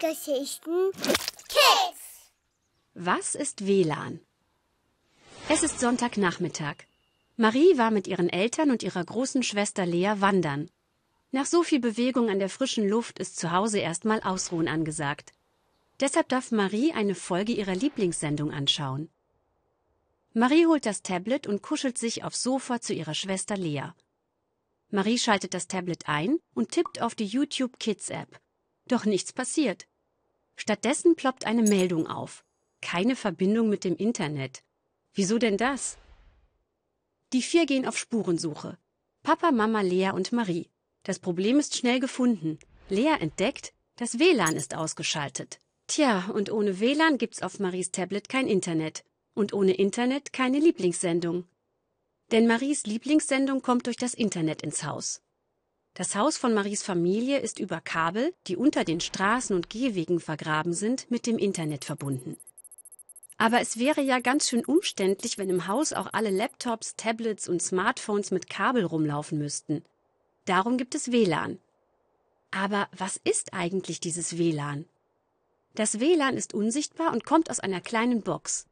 Kurzgeschichten Kids. Was ist WLAN? Es ist Sonntagnachmittag. Marie war mit ihren Eltern und ihrer großen Schwester Lea wandern. Nach so viel Bewegung an der frischen Luft ist zu Hause erstmal Ausruhen angesagt. Deshalb darf Marie eine Folge ihrer Lieblingssendung anschauen. Marie holt das Tablet und kuschelt sich aufs Sofa zu ihrer Schwester Lea. Marie schaltet das Tablet ein und tippt auf die YouTube Kids App. Doch nichts passiert. Stattdessen ploppt eine Meldung auf. Keine Verbindung mit dem Internet. Wieso denn das? Die vier gehen auf Spurensuche. Papa, Mama, Lea und Marie. Das Problem ist schnell gefunden. Lea entdeckt, das WLAN ist ausgeschaltet. Tja, und ohne WLAN gibt's auf Maries Tablet kein Internet. Und ohne Internet keine Lieblingssendung. Denn Maries Lieblingssendung kommt durch das Internet ins Haus. Das Haus von Maries Familie ist über Kabel, die unter den Straßen und Gehwegen vergraben sind, mit dem Internet verbunden. Aber es wäre ja ganz schön umständlich, wenn im Haus auch alle Laptops, Tablets und Smartphones mit Kabel rumlaufen müssten. Darum gibt es WLAN. Aber was ist eigentlich dieses WLAN? Das WLAN ist unsichtbar und kommt aus einer kleinen Box.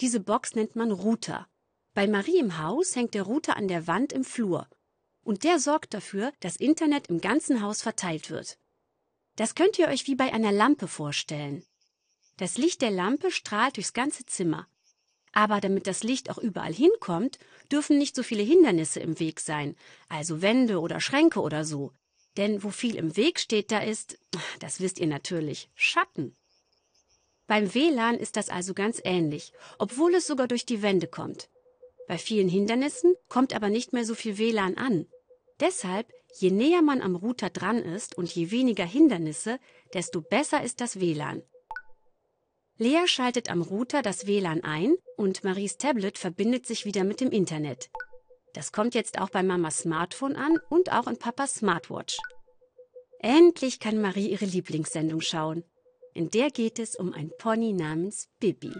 Diese Box nennt man Router. Bei Marie im Haus hängt der Router an der Wand im Flur und der sorgt dafür, dass Internet im ganzen Haus verteilt wird. Das könnt ihr euch wie bei einer Lampe vorstellen. Das Licht der Lampe strahlt durchs ganze Zimmer. Aber damit das Licht auch überall hinkommt, dürfen nicht so viele Hindernisse im Weg sein, also Wände oder Schränke oder so. Denn wo viel im Weg steht, da ist, das wisst ihr natürlich, Schatten. Beim WLAN ist das also ganz ähnlich, obwohl es sogar durch die Wände kommt. Bei vielen Hindernissen kommt aber nicht mehr so viel WLAN an. Deshalb, je näher man am Router dran ist und je weniger Hindernisse, desto besser ist das WLAN. Lea schaltet am Router das WLAN ein und Maries Tablet verbindet sich wieder mit dem Internet. Das kommt jetzt auch bei Mamas Smartphone an und auch in Papas Smartwatch. Endlich kann Marie ihre Lieblingssendung schauen. In der geht es um ein Pony namens Bibi.